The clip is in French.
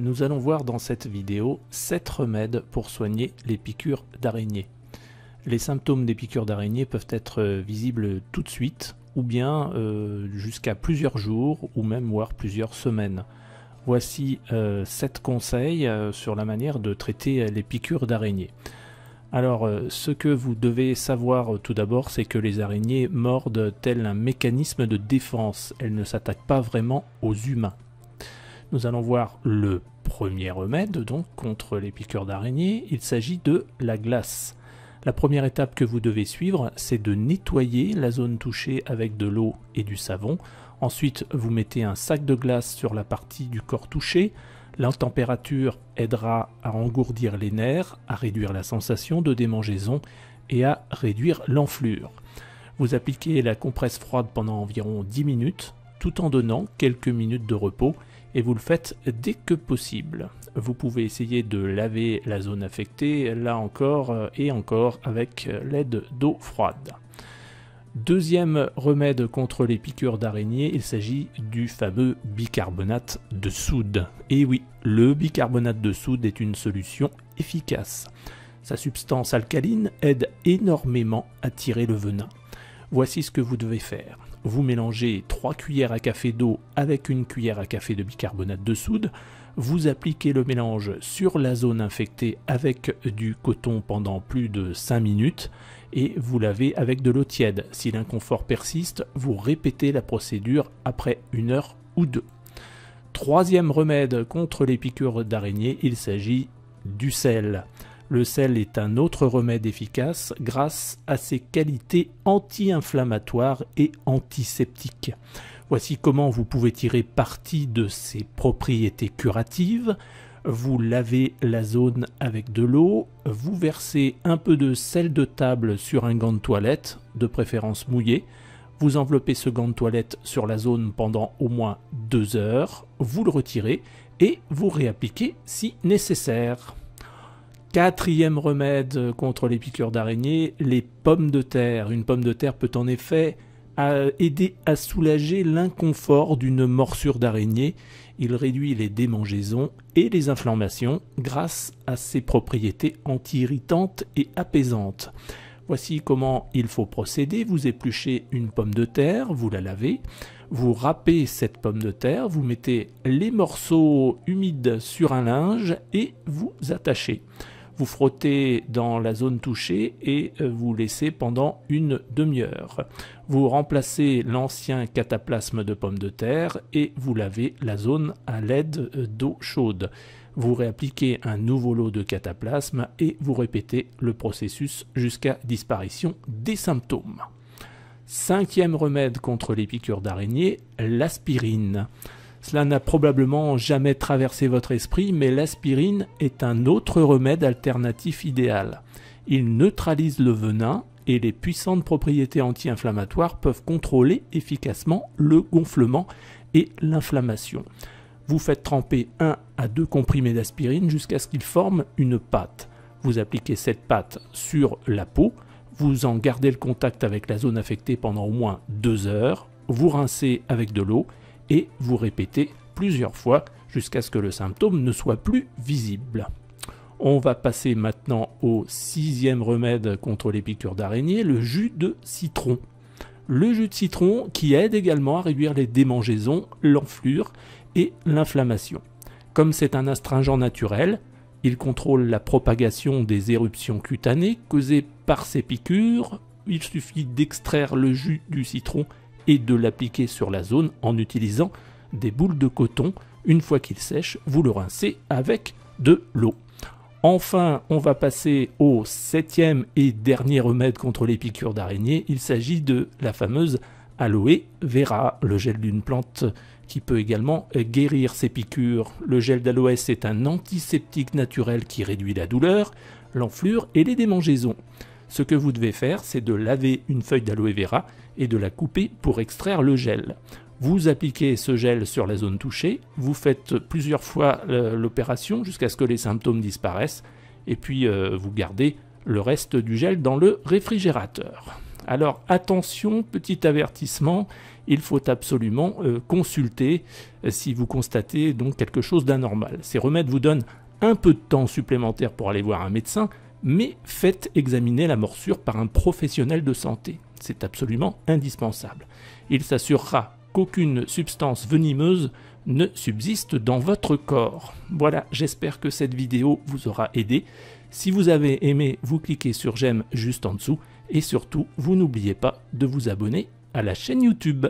nous allons voir dans cette vidéo 7 remèdes pour soigner les piqûres d'araignées Les symptômes des piqûres d'araignées peuvent être euh, visibles tout de suite ou bien euh, jusqu'à plusieurs jours ou même voire plusieurs semaines. Voici euh, sept 7 conseils sur la manière de traiter les piqûres d'araignées Alors ce que vous devez savoir tout d'abord c'est que les araignées mordent tel un mécanisme de défense, elles ne s'attaquent pas vraiment aux humains nous allons voir le premier remède, donc contre les piqueurs d'araignées. Il s'agit de la glace. La première étape que vous devez suivre, c'est de nettoyer la zone touchée avec de l'eau et du savon. Ensuite, vous mettez un sac de glace sur la partie du corps touché. La température aidera à engourdir les nerfs, à réduire la sensation de démangeaison et à réduire l'enflure. Vous appliquez la compresse froide pendant environ 10 minutes, tout en donnant quelques minutes de repos et vous le faites dès que possible. Vous pouvez essayer de laver la zone affectée, là encore euh, et encore, avec euh, l'aide d'eau froide. Deuxième remède contre les piqûres d'araignées, il s'agit du fameux bicarbonate de soude. Et oui, le bicarbonate de soude est une solution efficace. Sa substance alcaline aide énormément à tirer le venin. Voici ce que vous devez faire. Vous mélangez 3 cuillères à café d'eau avec une cuillère à café de bicarbonate de soude. Vous appliquez le mélange sur la zone infectée avec du coton pendant plus de 5 minutes et vous lavez avec de l'eau tiède. Si l'inconfort persiste, vous répétez la procédure après une heure ou deux. Troisième remède contre les piqûres d'araignée, il s'agit du sel. Le sel est un autre remède efficace grâce à ses qualités anti-inflammatoires et antiseptiques. Voici comment vous pouvez tirer parti de ses propriétés curatives. Vous lavez la zone avec de l'eau, vous versez un peu de sel de table sur un gant de toilette, de préférence mouillé, vous enveloppez ce gant de toilette sur la zone pendant au moins deux heures, vous le retirez et vous réappliquez si nécessaire. Quatrième remède euh, contre les piqûres d'araignées, les pommes de terre. Une pomme de terre peut en effet euh, aider à soulager l'inconfort d'une morsure d'araignée. Il réduit les démangeaisons et les inflammations grâce à ses propriétés anti-irritantes et apaisantes. Voici comment il faut procéder. Vous épluchez une pomme de terre, vous la lavez, vous râpez cette pomme de terre, vous mettez les morceaux humides sur un linge et vous attachez vous frottez dans la zone touchée et euh, vous laissez pendant une demi-heure. Vous remplacez l'ancien cataplasme de pommes de terre et vous lavez la zone à l'aide euh, d'eau chaude. Vous réappliquez un nouveau lot de cataplasme et vous répétez le processus jusqu'à disparition des symptômes. Cinquième remède contre les piqûres d'araignée, l'aspirine. Cela n'a probablement jamais traversé votre esprit, mais l'aspirine est un autre remède alternatif idéal. Il neutralise le venin et les puissantes propriétés anti-inflammatoires peuvent contrôler efficacement le gonflement et l'inflammation. Vous faites tremper 1 à 2 comprimés d'aspirine jusqu'à ce qu'ils forment une pâte. Vous appliquez cette pâte sur la peau, vous en gardez le contact avec la zone affectée pendant au moins 2 heures, vous rincez avec de l'eau et vous répétez plusieurs fois jusqu'à ce que le symptôme ne soit plus visible. On va passer maintenant au sixième remède contre les piqûres d'araignée, le jus de citron. Le jus de citron qui aide également à réduire les démangeaisons, l'enflure et l'inflammation. Comme c'est un astringent naturel, il contrôle la propagation des éruptions cutanées causées par ces piqûres. Il suffit d'extraire le jus du citron et de l'appliquer sur la zone en utilisant des boules de coton. Une fois qu'il sèche, vous le rincez avec de l'eau. Enfin, on va passer au septième et dernier remède contre les piqûres d'araignée. Il s'agit de la fameuse aloe vera, le gel d'une plante qui peut également guérir ces piqûres. Le gel d'aloès est un antiseptique naturel qui réduit la douleur, l'enflure et les démangeaisons. Ce que vous devez faire, c'est de laver une feuille d'aloe vera et de la couper pour extraire le gel. Vous appliquez ce gel sur la zone touchée, vous faites plusieurs fois euh, l'opération jusqu'à ce que les symptômes disparaissent, et puis euh, vous gardez le reste du gel dans le réfrigérateur. Alors attention, petit avertissement, il faut absolument euh, consulter si vous constatez donc quelque chose d'anormal. Ces remèdes vous donnent un peu de temps supplémentaire pour aller voir un médecin, mais faites examiner la morsure par un professionnel de santé. C'est absolument indispensable. Il s'assurera qu'aucune substance venimeuse ne subsiste dans votre corps. Voilà, j'espère que cette vidéo vous aura aidé. Si vous avez aimé, vous cliquez sur j'aime juste en dessous et surtout, vous n'oubliez pas de vous abonner à la chaîne YouTube.